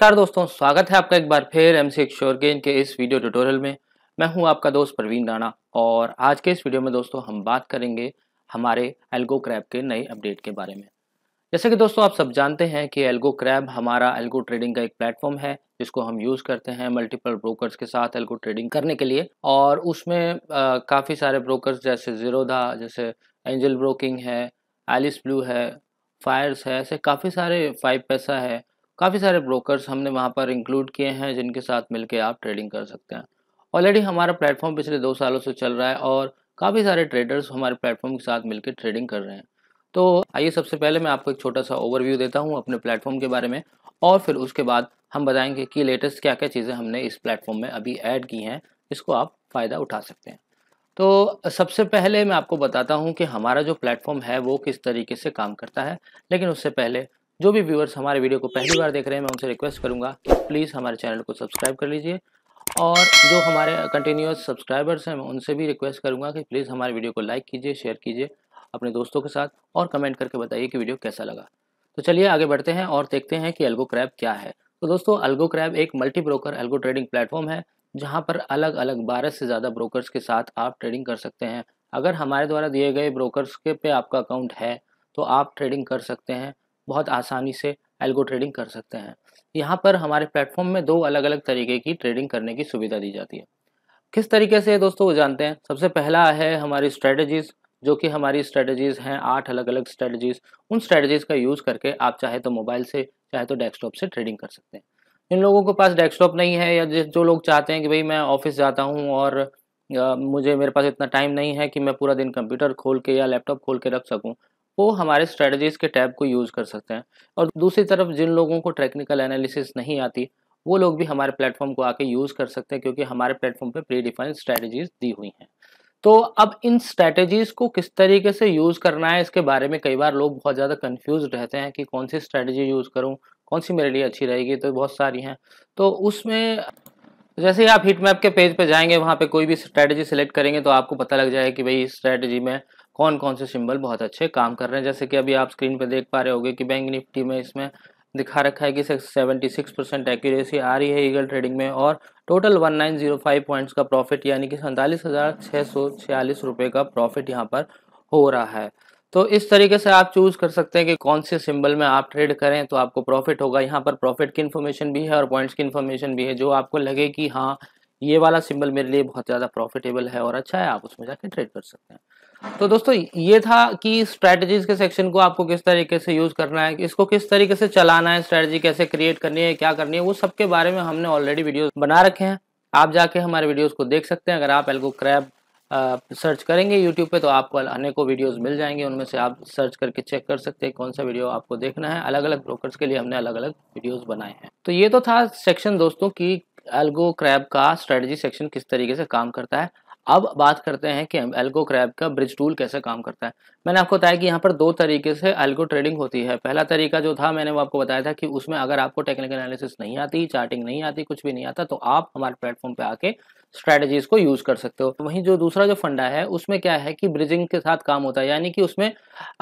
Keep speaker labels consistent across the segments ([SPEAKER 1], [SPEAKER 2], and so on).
[SPEAKER 1] नमस्कार दोस्तों स्वागत है आपका एक बार फिर एम सी शोरगेन के इस वीडियो ट्यूटोरियल में मैं हूं आपका दोस्त प्रवीण राणा और आज के इस वीडियो में दोस्तों हम बात करेंगे हमारे एल्गो क्रैब के नए अपडेट के बारे में जैसे कि दोस्तों आप सब जानते हैं कि एल्गो क्रैब हमारा एल्गो ट्रेडिंग का एक प्लेटफॉर्म है जिसको हम यूज़ करते हैं मल्टीपल ब्रोकर्स के साथ एल्गो ट्रेडिंग करने के लिए और उसमें काफ़ी सारे ब्रोकर्स जैसे जीरोधा जैसे एंजल ब्रोकिंग है एलिस ब्लू है फायर्स है ऐसे काफ़ी सारे फाइव पैसा है काफ़ी सारे ब्रोकर्स हमने वहाँ पर इंक्लूड किए हैं जिनके साथ मिलकर आप ट्रेडिंग कर सकते हैं ऑलरेडी हमारा प्लेटफॉर्म पिछले दो सालों से चल रहा है और काफ़ी सारे ट्रेडर्स हमारे प्लेटफॉर्म के साथ मिलकर ट्रेडिंग कर रहे हैं तो आइए सबसे पहले मैं आपको एक छोटा सा ओवरव्यू देता हूँ अपने प्लेटफॉर्म के बारे में और फिर उसके बाद हम बताएंगे कि लेटेस्ट क्या क्या चीज़ें हमने इस प्लेटफॉर्म में अभी ऐड की हैं इसको आप फ़ायदा उठा सकते हैं तो सबसे पहले मैं आपको बताता हूँ कि हमारा जो प्लेटफॉर्म है वो किस तरीके से काम करता है लेकिन उससे पहले जो भी व्यूअर्स हमारे वीडियो को पहली बार देख रहे हैं मैं उनसे रिक्वेस्ट करूँगा कि प्लीज़ हमारे चैनल को सब्सक्राइब कर लीजिए और जो हमारे कंटिन्यूस सब्सक्राइबर्स हैं मैं उनसे भी रिक्वेस्ट करूँगा कि प्लीज़ हमारे वीडियो को लाइक कीजिए शेयर कीजिए अपने दोस्तों के साथ और कमेंट करके बताइए कि वीडियो कैसा लगा तो चलिए आगे बढ़ते हैं और देखते हैं कि एल्गो क्रैब क्या है तो दोस्तों एल्गो क्रैब एक multi broker algo trading platform है जहाँ पर अलग अलग बारह से ज़्यादा ब्रोकर्स के साथ आप ट्रेडिंग कर सकते हैं अगर हमारे द्वारा दिए गए ब्रोकर्स के पे आपका अकाउंट है तो आप ट्रेडिंग कर सकते हैं बहुत आसानी से एल्गो ट्रेडिंग कर सकते हैं यहाँ पर हमारे प्लेटफॉर्म में दो अलग अलग तरीके की ट्रेडिंग करने की सुविधा दी जाती है किस तरीके से दोस्तों वो जानते हैं सबसे पहला है हमारी स्ट्रेटजीज जो कि हमारी स्ट्रेटजीज हैं आठ अलग अलग स्ट्रेटजीज उन स्ट्रेटजीज का यूज़ करके आप चाहे तो मोबाइल से चाहे तो डेस्कटॉप से ट्रेडिंग कर सकते हैं जिन लोगों के पास डेस्कटॉप नहीं है या जो लोग चाहते हैं कि भाई मैं ऑफिस जाता हूँ और मुझे मेरे पास इतना टाइम नहीं है कि मैं पूरा दिन कंप्यूटर खोल के या लैपटॉप खोल के रख सकूँ वो हमारे स्ट्रेटजीज के टैब को यूज़ कर सकते हैं और दूसरी तरफ जिन लोगों को टेक्निकल एनालिसिस नहीं आती वो लोग भी हमारे प्लेटफॉर्म को आके यूज़ कर सकते हैं क्योंकि हमारे प्लेटफॉर्म पर प्री डिफाइंड स्ट्रैटेजीज दी हुई हैं तो अब इन स्ट्रैटेजीज को किस तरीके से यूज़ करना है इसके बारे में कई बार लोग बहुत ज़्यादा कंफ्यूज रहते हैं कि कौन सी स्ट्रैटेजी यूज़ करूँ कौन सी मेरे लिए अच्छी रहेगी तो बहुत सारी हैं तो उसमें जैसे ही आप हीट मैप के पेज पे जाएंगे वहाँ पे कोई भी स्ट्रैटेजी सिलेक्ट करेंगे तो आपको पता लग जाएगा कि भाई इस स्ट्रैटेजी में कौन कौन से सिंबल बहुत अच्छे काम कर रहे हैं जैसे कि अभी आप स्क्रीन पर देख पा रहे होंगे कि बैंक निफ्टी में इसमें दिखा रखा है कि सेवेंटी सिक्स परसेंट एक्यूरेसी आ रही है ईगल ट्रेडिंग में और total one nine zero five points का प्रॉफिट यानी कि सैंतालीस हज़ार छः सौ छियालीस रुपये का प्रॉफिट यहाँ पर हो रहा है तो इस तरीके से आप चूज़ कर सकते हैं कि कौन से सिंबल में आप ट्रेड करें तो आपको प्रॉफिट होगा यहाँ पर प्रॉफिट की इन्फॉर्मेशन भी है और पॉइंट्स की इन्फॉर्मेशन भी है जो आपको लगे कि हाँ ये वाला सिंबल मेरे लिए बहुत ज़्यादा प्रॉफिटेबल है और अच्छा है आप उसमें जाके ट्रेड कर सकते हैं तो दोस्तों ये था कि स्ट्रैटेजीज के सेक्शन को आपको किस तरीके से यूज़ करना है इसको किस तरीके से चलाना है स्ट्रैटेजी कैसे क्रिएट करनी है क्या करनी है वो सब के बारे में हमने ऑलरेडी वीडियोस बना रखे हैं आप जाके हमारे वीडियोस को देख सकते हैं अगर आप एल्गो क्रैब सर्च करेंगे यूट्यूब पे तो आपको अनेकों वीडियोस मिल जाएंगे उनमें से आप सर्च करके चेक कर सकते हैं कौन सा वीडियो आपको देखना है अलग अलग ब्रोकर्स के लिए हमने अलग अलग वीडियोस बनाए हैं तो ये तो था सेक्शन दोस्तों कि एल्गो क्रैब का स्ट्रेटजी सेक्शन किस तरीके से काम करता है अब बात करते हैं कि एल्गो क्रैप का ब्रिज टूल कैसे काम करता है मैंने आपको बताया कि यहाँ पर दो तरीके से एल्गो ट्रेडिंग होती है पहला तरीका जो था मैंने वो आपको बताया था कि उसमें अगर आपको टेक्निकल एनालिसिस नहीं आती चार्टिंग नहीं आती कुछ भी नहीं आता तो आप हमारे प्लेटफॉर्म पर आके स्ट्रैटेजीज को यूज कर सकते हो वहीं जो दूसरा जो फंडा है उसमें क्या है कि ब्रिजिंग के साथ काम होता है यानी कि उसमें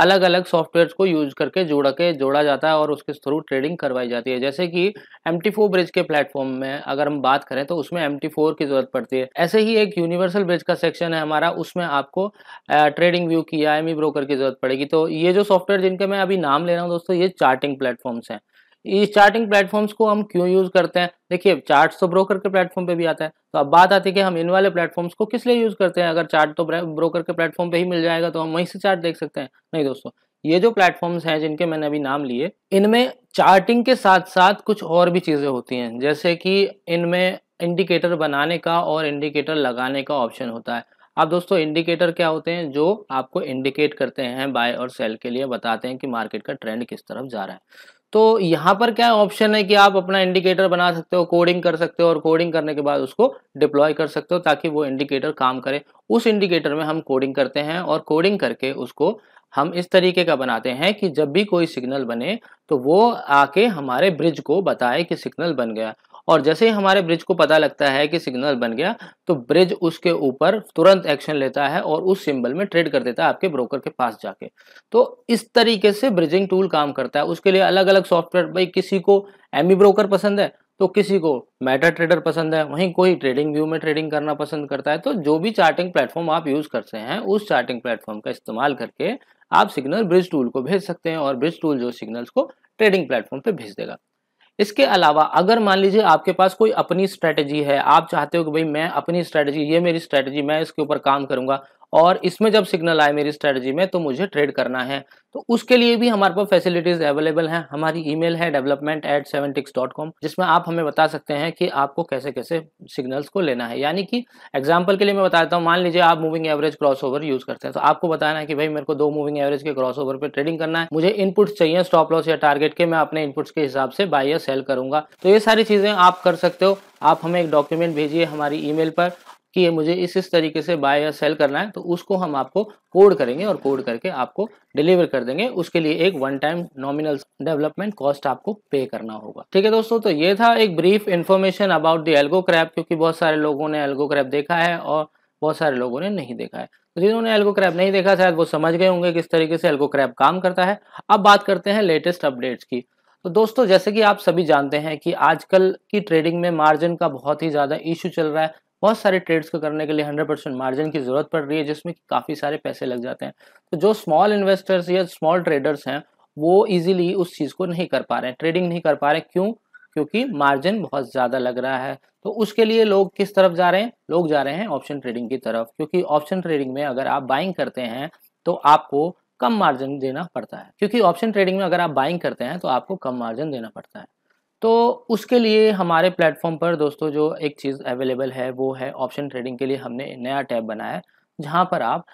[SPEAKER 1] अलग अलग सॉफ्टवेयर को यूज करके जोड़ा के जोड़ा जाता है और उसके थ्रू ट्रेडिंग करवाई जाती है जैसे कि एम ब्रिज के प्लेटफॉर्म में अगर हम बात करें तो उसमें एम की जरूरत पड़ती है ऐसे ही एक यूनिवर्सल ब्रिज का सेक्शन है हमारा उसमें आपको ट्रेडिंग व्यू की आई ब्रोकर e की जरूरत पड़ेगी तो ये जो सॉफ्टवेयर जिनके मैं अभी नाम ले रहा हूँ दोस्तों ये चार्टिंग प्लेटफॉर्म्स हैं चार्टिंग प्लेटफॉर्म्स को हम क्यों यूज करते हैं देखिए चार्ट तो ब्रोकर के प्लेटफॉर्म पे भी आता है तो अब बात आती है कि हम इन वाले प्लेटफॉर्म्स को किस लिए यूज करते हैं अगर चार्ट तो ब्रोकर के प्लेटफॉर्म पे ही मिल जाएगा तो हम वहीं से चार्ट देख सकते हैं नहीं दोस्तों ये जो प्लेटफॉर्म्स हैं जिनके मैंने अभी नाम लिए इनमें चार्टिंग के साथ साथ कुछ और भी चीज़ें होती हैं जैसे कि इनमें इंडिकेटर बनाने का और इंडिकेटर लगाने का ऑप्शन होता है अब दोस्तों इंडिकेटर क्या होते हैं जो आपको इंडिकेट करते हैं बाय और सेल के लिए बताते हैं कि मार्केट का ट्रेंड किस तरफ जा रहा है तो यहाँ पर क्या ऑप्शन है कि आप अपना इंडिकेटर बना सकते हो कोडिंग कर सकते हो और कोडिंग करने के बाद उसको डिप्लॉय कर सकते हो ताकि वो इंडिकेटर काम करे उस इंडिकेटर में हम कोडिंग करते हैं और कोडिंग करके उसको हम इस तरीके का बनाते हैं कि जब भी कोई सिग्नल बने तो वो आके हमारे ब्रिज को बताए कि सिग्नल बन गया और जैसे ही हमारे ब्रिज को पता लगता है कि सिग्नल बन गया तो ब्रिज उसके ऊपर तुरंत एक्शन लेता है और उस सिंबल में ट्रेड कर देता है आपके ब्रोकर के पास जाके तो इस तरीके से ब्रिजिंग टूल काम करता है उसके लिए अलग अलग सॉफ्टवेयर भाई किसी को एम ब्रोकर पसंद है तो किसी को मेटा ट्रेडर पसंद है वहीं कोई ट्रेडिंग व्यू में ट्रेडिंग करना पसंद करता है तो जो भी चार्टिंग प्लेटफॉर्म आप यूज़ करते हैं उस चार्टिंग प्लेटफॉर्म का इस्तेमाल करके आप सिग्नल ब्रिज टूल को भेज सकते हैं और ब्रिज टूल जो सिग्नल्स को ट्रेडिंग प्लेटफॉर्म पे भेज देगा इसके अलावा अगर मान लीजिए आपके पास कोई अपनी स्ट्रेटजी है आप चाहते हो कि भाई मैं अपनी स्ट्रेटजी ये मेरी स्ट्रेटजी मैं इसके ऊपर काम करूंगा और इसमें जब सिग्नल आए मेरी स्ट्रेटजी में तो मुझे ट्रेड करना है तो उसके लिए भी हमारे पास फैसिलिटीज अवेलेबल हैं हमारी ईमेल है development at seven ticks dot com जिसमें आप हमें बता सकते हैं कि आपको कैसे कैसे सिग्नल्स को लेना है यानी कि एग्जाम्पल के लिए मैं बताता हूँ मान लीजिए आप moving average crossover use करते हैं तो आपको बताना है कि भाई मेरे को दो मूविंग एवरेज के क्रॉस ओवर पर ट्रेडिंग करना है मुझे इनपुट्स चाहिए स्टॉप लॉस या टारगेट के मैं अपने इनपुट्स के हिसाब से बाय या सेल करूंगा तो ये सारी चीजें आप कर सकते हो आप हमें एक डॉक्यूमेंट भेजिए हमारी ईमेल पर कि ये मुझे इस इस तरीके से बाय या सेल करना है तो उसको हम आपको कोड करेंगे और कोड करके आपको डिलीवर कर देंगे उसके लिए एक one time nominal development cost आपको पे करना होगा ठीक है दोस्तों तो ये था एक brief information about the Algo Crab क्योंकि बहुत सारे लोगों ने एल्गो क्रैप देखा है और बहुत सारे लोगों ने नहीं देखा है तो जिन्होंने एल्गो क्रैप नहीं देखा शायद वो समझ गए होंगे किस तरीके से एल्गो क्रैप काम करता है अब बात करते हैं लेटेस्ट अपडेट्स की तो दोस्तों जैसे कि आप सभी जानते हैं कि आजकल की ट्रेडिंग में मार्जिन का बहुत ही ज़्यादा इशू चल रहा है बहुत सारे ट्रेड्स को करने के लिए 100 परसेंट मार्जिन की ज़रूरत पड़ रही है जिसमें काफ़ी सारे पैसे लग जाते हैं तो जो स्मॉल इन्वेस्टर्स या स्मॉल ट्रेडर्स हैं वो इजीली उस चीज़ को नहीं कर पा रहे हैं ट्रेडिंग नहीं कर पा रहे क्यों क्योंकि मार्जिन बहुत ज़्यादा लग रहा है तो उसके लिए लोग किस तरफ जा रहे हैं लोग जा रहे हैं ऑप्शन ट्रेडिंग की तरफ क्योंकि ऑप्शन ट्रेडिंग में अगर आप बाइंग करते हैं तो आपको कम मार्जिन देना पड़ता है क्योंकि ऑप्शन ट्रेडिंग में अगर आप बाइंग करते हैं तो आपको कम मार्जिन देना पड़ता है तो उसके लिए हमारे प्लेटफॉर्म पर दोस्तों जो एक चीज़ अवेलेबल है वो है ऑप्शन ट्रेडिंग के लिए हमने नया टैब बनाया है जहाँ पर आप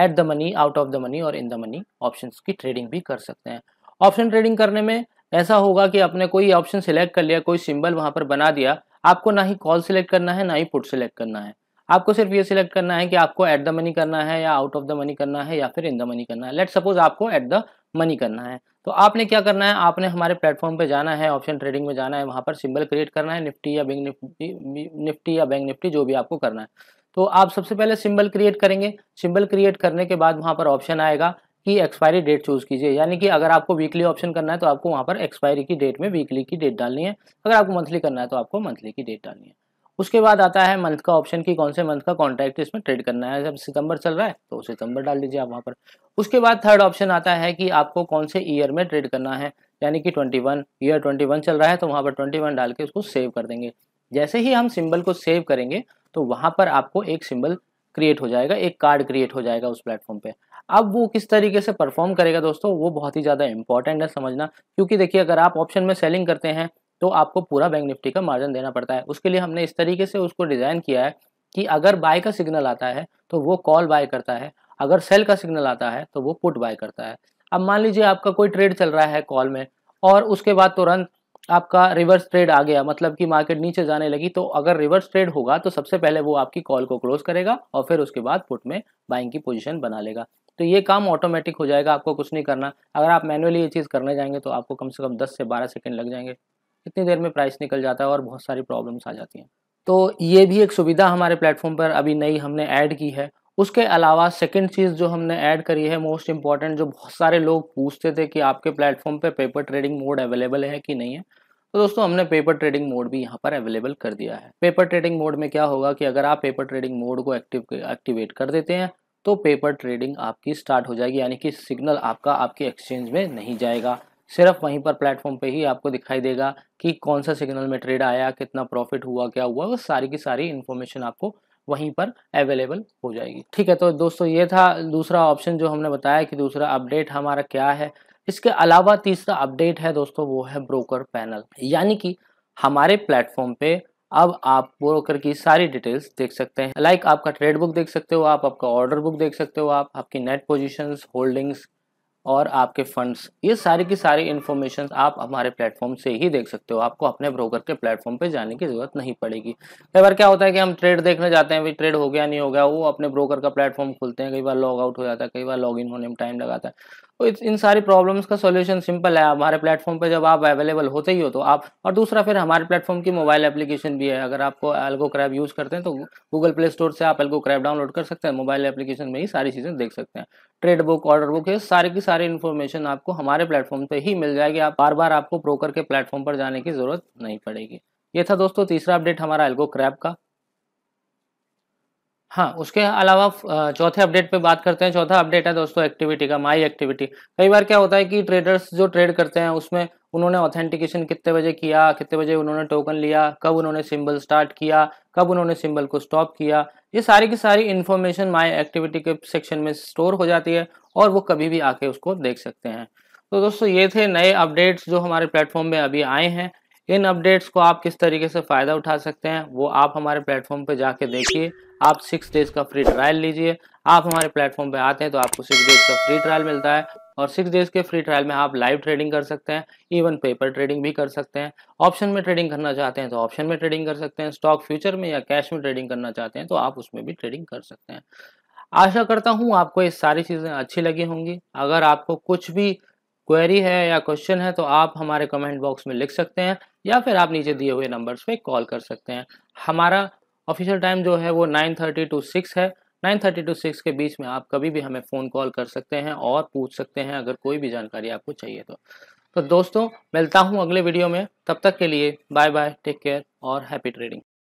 [SPEAKER 1] at the money out of the money और इन द मनी ऑप्शन की ट्रेडिंग भी कर सकते हैं ऑप्शन ट्रेडिंग करने में ऐसा होगा कि आपने कोई ऑप्शन सिलेक्ट कर लिया कोई सिंबल वहाँ पर बना दिया आपको ना ही कॉल सिलेक्ट करना है ना ही पुट सिलेक्ट करना है आपको सिर्फ ये सिलेक्ट करना है कि आपको एट द मनी करना है या आउट ऑफ द मनी करना है या फिर इन द मनी करना है लेट सपोज आपको एट द मनी करना है तो आपने क्या करना है आपने हमारे प्लेटफॉर्म पे जाना है ऑप्शन ट्रेडिंग में जाना है वहाँ पर सिंबल क्रिएट करना है निफ्टी या बैंक निफ्टी निफ्टी या बैंक निफ्टी जो भी आपको करना है तो आप सबसे पहले सिंबल क्रिएट करेंगे सिंबल क्रिएट करने के बाद वहाँ पर ऑप्शन आएगा कि एक्सपायरी डेट चूज़ कीजिए यानी कि अगर आपको वीकली ऑप्शन करना है तो आपको वहाँ पर एक्सपायरी की डेट में वीकली की डेट डालनी है अगर आपको मंथली करना है तो आपको मंथली की डेट डालनी है उसके बाद आता है मंथ का ऑप्शन कि कौन से मंथ का कॉन्ट्रैक्ट इसमें ट्रेड करना है जब सितंबर चल रहा है तो सितंबर डाल दीजिए आप वहाँ पर उसके बाद थर्ड ऑप्शन आता है कि आपको कौन से ईयर में ट्रेड करना है यानी कि 21 ईयर 21 चल रहा है तो वहाँ पर 21 डाल के उसको सेव कर देंगे जैसे ही हम सिंबल को सेव करेंगे तो वहाँ पर आपको एक सिंबल क्रिएट हो जाएगा एक कार्ड क्रिएट हो जाएगा उस प्लेटफॉर्म पर अब वो किस तरीके से परफॉर्म करेगा दोस्तों वो बहुत ही ज़्यादा इंपॉर्टेंट है समझना क्योंकि देखिए अगर आप ऑप्शन में सेलिंग करते हैं तो आपको पूरा बैंक निफ्टी का मार्जिन देना पड़ता है उसके लिए हमने इस तरीके से उसको डिज़ाइन किया है कि अगर बाय का सिग्नल आता है तो वो कॉल बाय करता है अगर सेल का सिग्नल आता है तो वो पुट बाय करता है अब मान लीजिए आपका कोई ट्रेड चल रहा है कॉल में और उसके बाद तुरंत आपका रिवर्स ट्रेड आ गया मतलब कि मार्केट नीचे जाने लगी तो अगर रिवर्स ट्रेड होगा तो सबसे पहले वो आपकी कॉल को क्लोज करेगा और फिर उसके बाद पुट में बाइंग की पोजीशन बना लेगा तो ये काम ऑटोमेटिक हो जाएगा आपको कुछ नहीं करना अगर आप मैनुअली ये चीज़ करने जाएंगे तो आपको कम से कम 10 से 12 सेकंड लग जाएंगे कितनी देर में प्राइस निकल जाता है और बहुत सारी प्रॉब्लम्स आ जाती हैं तो ये भी एक सुविधा हमारे प्लेटफॉर्म पर अभी नई हमने ऐड की है उसके अलावा सेकेंड चीज़ जो हमने ऐड करी है मोस्ट इम्पॉर्टेंट जो बहुत सारे लोग पूछते थे कि आपके प्लेटफॉर्म पर पेपर ट्रेडिंग मोड अवेलेबल है कि नहीं है तो दोस्तों हमने पेपर ट्रेडिंग मोड भी यहाँ पर अवेलेबल कर दिया है पेपर ट्रेडिंग मोड में क्या होगा कि अगर आप पेपर ट्रेडिंग मोड को एक्टिव एक्टिवेट कर देते हैं तो पेपर ट्रेडिंग आपकी स्टार्ट हो जाएगी यानी कि सिग्नल आपका आपके एक्सचेंज में नहीं जाएगा सिर्फ वहीं पर प्लेटफॉर्म पे ही आपको दिखाई देगा कि कौन सा सिग्नल में ट्रेड आया कितना प्रॉफिट हुआ क्या हुआ वो सारी की सारी इन्फॉर्मेशन आपको वहीं पर अवेलेबल हो जाएगी ठीक है तो दोस्तों ये था दूसरा ऑप्शन जो हमने बताया कि दूसरा अपडेट हमारा क्या है इसके अलावा तीसरा अपडेट है दोस्तों वो है ब्रोकर पैनल यानी कि हमारे प्लेटफॉर्म पे अब आप ब्रोकर की सारी डिटेल्स देख सकते हैं लाइक आपका ट्रेड बुक देख सकते हो आप आपका ऑर्डर बुक देख सकते हो आप आपकी नेट पोजीशंस होल्डिंग्स और आपके फंड्स ये सारी की सारी इन्फॉर्मेशन आप हमारे प्लेटफॉर्म से ही देख सकते हो आपको अपने ब्रोकर के प्लेटफॉर्म पे जाने की जरूरत नहीं पड़ेगी कई बार क्या होता है कि हम ट्रेड देखने जाते हैं भाई ट्रेड हो गया नहीं हो गया वो अपने ब्रोकर का प्लेटफॉर्म खोलते हैं कई बार लॉग आउट हो जाता है कई बार लॉग इन होने में टाइम लगाता है तो इन सारी प्रॉब्लम्स का सोल्यूशन सिंपल है हमारे प्लेटफॉर्म पे जब आप अवेलेबल होते ही हो तो आप और दूसरा फिर हमारे प्लेटफॉर्म की मोबाइल एप्लीकेशन भी है अगर आपको एल्गो क्रैब यूज़ करते हैं तो गूगल प्ले स्टोर से आप एल्गो क्रैब डाउनलोड कर सकते हैं मोबाइल एप्लीकेशन में ही सारी चीज़ें देख सकते हैं ट्रेड बुक ऑर्डर बुक ये सारी की सारी इन्फॉर्मेशन आपको हमारे प्लेटफॉर्म पर ही मिल जाएगी आप बार बार आपको ब्रोकर के प्लेटफॉर्म पर जाने की ज़रूरत नहीं पड़ेगी ये था दोस्तों तीसरा अपडेट हमारा एल्गो क्रैब का हाँ उसके अलावा चौथे अपडेट पे बात करते हैं चौथा अपडेट है दोस्तों एक्टिविटी का माई एक्टिविटी कई बार क्या होता है कि ट्रेडर्स जो ट्रेड करते हैं उसमें उन्होंने ऑथेंटिकेशन कितने बजे किया कितने बजे उन्होंने टोकन लिया कब उन्होंने सिंबल स्टार्ट किया कब उन्होंने सिंबल को स्टॉप किया ये सारी की सारी इन्फॉर्मेशन माई एक्टिविटी के सेक्शन में स्टोर हो जाती है और वो कभी भी आके उसको देख सकते हैं तो दोस्तों ये थे नए अपडेट्स जो हमारे प्लेटफॉर्म में अभी आए हैं इन अपडेट्स को आप किस तरीके से फ़ायदा उठा सकते हैं वो आप हमारे प्लेटफॉर्म पर जाके देखिए आप सिक्स डेज का फ्री ट्रायल लीजिए आप हमारे प्लेटफॉर्म पे आते हैं तो आपको सिक्स डेज का फ्री ट्रायल मिलता है और सिक्स डेज के फ्री ट्रायल में आप लाइव ट्रेडिंग कर सकते हैं इवन पेपर ट्रेडिंग भी कर सकते हैं ऑप्शन में ट्रेडिंग करना चाहते हैं तो ऑप्शन में ट्रेडिंग कर सकते हैं स्टॉक फ्यूचर में या कैश में ट्रेडिंग करना चाहते हैं तो आप उसमें भी ट्रेडिंग कर सकते हैं आशा करता हूँ आपको ये सारी चीज़ें अच्छी लगी होंगी अगर आपको कुछ भी क्वेरी है या क्वेश्चन है तो आप हमारे कमेंट बॉक्स में लिख सकते हैं या फिर आप नीचे दिए हुए नंबर्स पे कॉल कर सकते हैं हमारा ऑफिशियल टाइम जो है वो नाइन थर्टी टू सिक्स है नाइन थर्टी टू सिक्स के बीच में आप कभी भी हमें फ़ोन कॉल कर सकते हैं और पूछ सकते हैं अगर कोई भी जानकारी आपको चाहिए तो तो दोस्तों मिलता हूँ अगले वीडियो में तब तक के लिए बाय बाय टेक केयर और हैप्पी ट्रेडिंग